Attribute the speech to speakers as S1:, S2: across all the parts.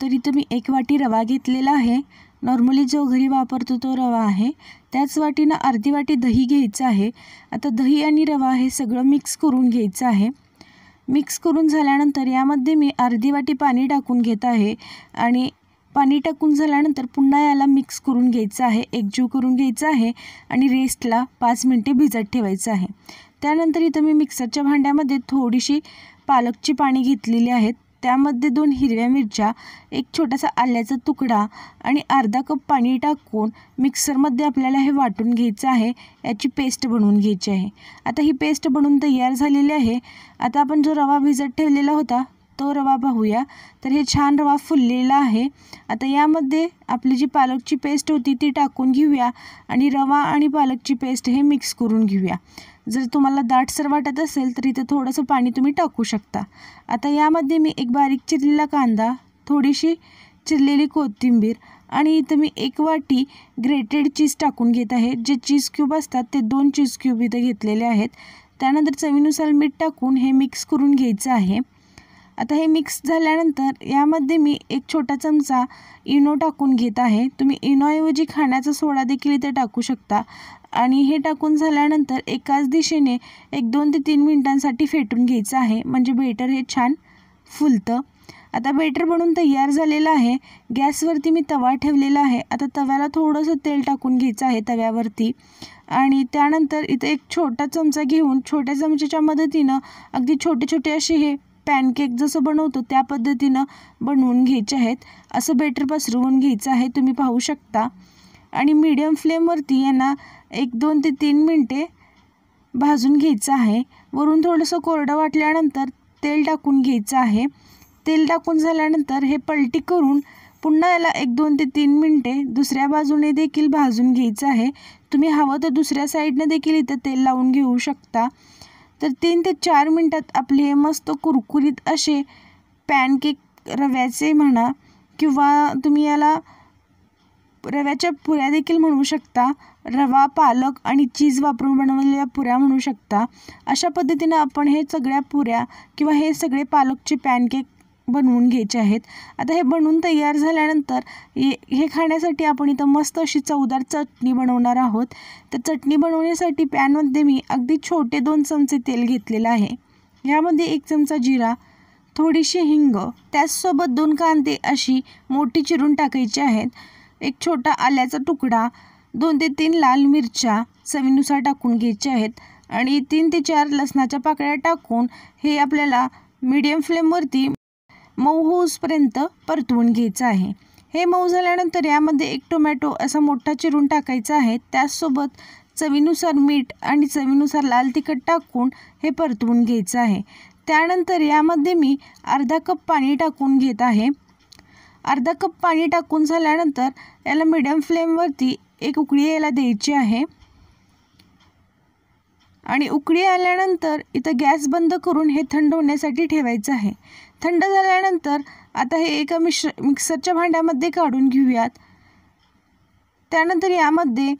S1: तर इथं मी एक वाटी रवा घेतलेला आहे नॉर्मली जो घरी वापरतो तो रवा आहे त्याच वाटीनं अर्धी वाटी दही घ्यायचं आहे आता दही आणि रवा हे सगळं मिक्स करून घ्यायचं आहे मिक्स करून झाल्यानंतर यामध्ये मी अर्धी वाटी पाणी टाकून घेत आहे आणि पाणी टाकून झाल्यानंतर पुन्हा याला मिक्स करून घ्यायचं आहे एकजीव करून घ्यायचं आहे आणि रेस्टला पाच मिनटे भिजत ठेवायचं आहे त्यानंतर इथं मी मिक्सरच्या भांड्यामध्ये थोडीशी पालकची पाणी घेतलेली आहेत त्यामध्ये दोन हिरव्या मिरच्या एक छोटासा आल्याचा तुकडा आणि अर्धा कप पाणी टाकून मिक्सरमध्ये आपल्याला हे वाटून घ्यायचं आहे याची पेस्ट बनवून घ्यायची आहे आता ही पेस्ट बनवून तयार झालेली आहे आता आपण जो रवा भिजत ठेवलेला होता तो रवा पाहूया तर हे छान रवा फुललेला आहे आता यामध्ये आपली जी पालकची पेस्ट होती ती टाकून घेऊया आणि रवा आणि पालकची पेस्ट हे मिक्स करून घेऊया जर तुम्हाला दाटसर वाटत असेल तर इथं थोडंसं पाणी तुम्ही टाकू शकता आता यामध्ये मी एक बारीक चिरलेला कांदा थोडीशी चिरलेली कोथिंबीर आणि इथं मी एक वाटी ग्रेटेड चीज टाकून घेत आहे जे चीज क्यूब असतात ते दोन चीज क्यूब इथं घेतलेले आहेत त्यानंतर चवीनुसार मीठ टाकून हे मिक्स करून घ्यायचं आहे आता हे मिक्स झाल्यानंतर यामध्ये मी एक छोटा चमचा इनो टाकून घेत आहे तुम्ही इनोऐवजी खाण्याचा सोडा देखील इथे टाकू शकता आणि हे टाकून झाल्यानंतर एकाच दिशेने एक दोन ते तीन मिनिटांसाठी फेटून घ्यायचं आहे म्हणजे बेटर हे छान फुलतं आता बेटर बनून तयार झालेलं आहे गॅसवरती मी तवा ठेवलेला आहे आता तव्याला थोडंसं तेल टाकून घ्यायचं आहे तव्यावरती आणि त्यानंतर इथे एक छोटा चमचा घेऊन छोट्या चमच्याच्या मदतीनं अगदी छोटे छोटे असे हे पॅनकेक जसं बनवतो त्या पद्धतीनं बनवून घ्यायचे आहेत असं बेटर पसरवून घ्यायचं आहे तुम्ही पाहू शकता आणि मीडियम फ्लेमवरती यांना एक दोन ते तीन मिनटे भाजून घ्यायचं आहे वरून थोडंसं कोरडं वाटल्यानंतर तेल टाकून घ्यायचं आहे तेल टाकून झाल्यानंतर हे पलटी करून पुन्हा याला एक दोन ते तीन मिनटे दुसऱ्या बाजूने देखील भाजून घ्यायचं आहे तुम्ही हवं तर दुसऱ्या साईडने देखील इथं तेल लावून घेऊ शकता तर तीन ते चार मिनटात आपले हे मस्त कुरकुरीत असे पॅनकेक रव्याचे म्हणा किंवा तुम्ही याला रव्याच्या पुऱ्या देखील म्हणू शकता रवा पालक आणि चीज वापरून बनवलेल्या पुऱ्या म्हणू शकता अशा पद्धतीनं आपण हे सगळ्या पुऱ्या किंवा हे सगळे पालकचे पॅनकेक बनवून घ्यायचे आहेत आता हे बनवून तयार झाल्यानंतर हे खाण्यासाठी आपण इथं मस्त अशी चवदार चटणी बनवणार आहोत तर चटणी बनवण्यासाठी पॅनमध्ये मी अगदी छोटे दोन चमचे तेल घेतलेलं आहे यामध्ये एक चमचा जिरा थोडीशी हिंग त्याचसोबत दोन कांदे अशी मोठी चिरून टाकायची आहेत एक छोटा आल्याचा तुकडा दोन ते तीन लाल मिरच्या चवीनुसार टाकून घ्यायचे आहेत आणि तीन ते चार लसणाच्या पाकळ्या टाकून हे आपल्याला मीडियम फ्लेमवरती मऊ होऊसपर्यंत परतवून घ्यायचं आहे हे मऊ झाल्यानंतर यामध्ये एक टोमॅटो असा मोठा चिरून टाकायचा आहे त्याचसोबत चवीनुसार मीठ आणि चवीनुसार लाल तिखट टाकून हे परतवून घ्यायचं आहे त्यानंतर यामध्ये मी अर्धा कप पाणी टाकून घेत आहे अर्धा कप पाणी टाकून झाल्यानंतर याला मिडियम फ्लेमवरती एक उकळी यायला द्यायची आहे आणि उकळी आल्यानंतर इथं गॅस बंद करून हे थंड होण्यासाठी ठेवायचं आहे थंड झाल्यानंतर आता हे एका मिश्र मिक्सरच्या भांड्यामध्ये काढून घेऊयात त्यानंतर यामध्ये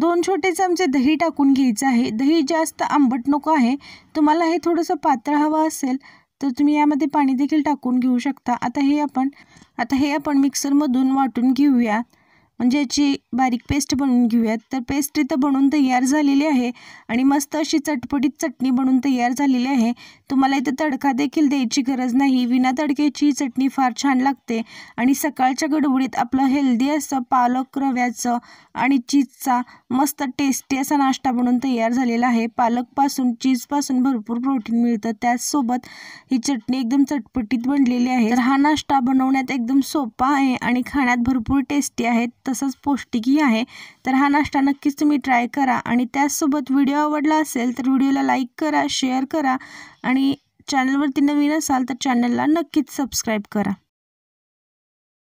S1: दोन छोटे चमचे दही टाकून घ्यायचं आहे दही जास्त आंबट नको आहे तुम्हाला हे थोडंसं पातळ हवं असेल तर तुम्ही यामध्ये पाणी देखील टाकून घेऊ शकता आता हे आपण आता हे आपण मिक्सरमधून वाटून घेऊया म्हणजे याची बारीक पेस्ट बनवून घेऊयात तर पेस्ट इथं बनवून तयार झालेली आहे आणि मस्त अशी चटपटीत चटणी बनवून तयार झालेली आहे तुम्हाला इथं तडका देखील द्यायची गरज नाही विना तडक्याची ही चटणी फार छान लागते आणि सकाळच्या गडबडीत आपलं हेल्दी असं पालक रव्याचं आणि चीजचा मस्त टेस्टी असा नाश्ता बनवून तयार झालेला आहे पालकपासून चीजपासून भरपूर प्रोटीन मिळतं त्याचसोबत ही चटणी एकदम चटपटीत बनलेली आहे तर हा नाश्ता बनवण्यात एकदम सोपा आहे आणि खाण्यात भरपूर टेस्टी आहेत तसंच पौष्टिकही आहे तर हा नाश्ता नक्कीच तुम्ही ट्राय करा आणि त्याचसोबत व्हिडिओ आवडला असेल तर व्हिडिओला लाईक करा शेअर करा आणि चॅनलवरती नवीन असाल तर चॅनलला नक्कीच सबस्क्राईब करा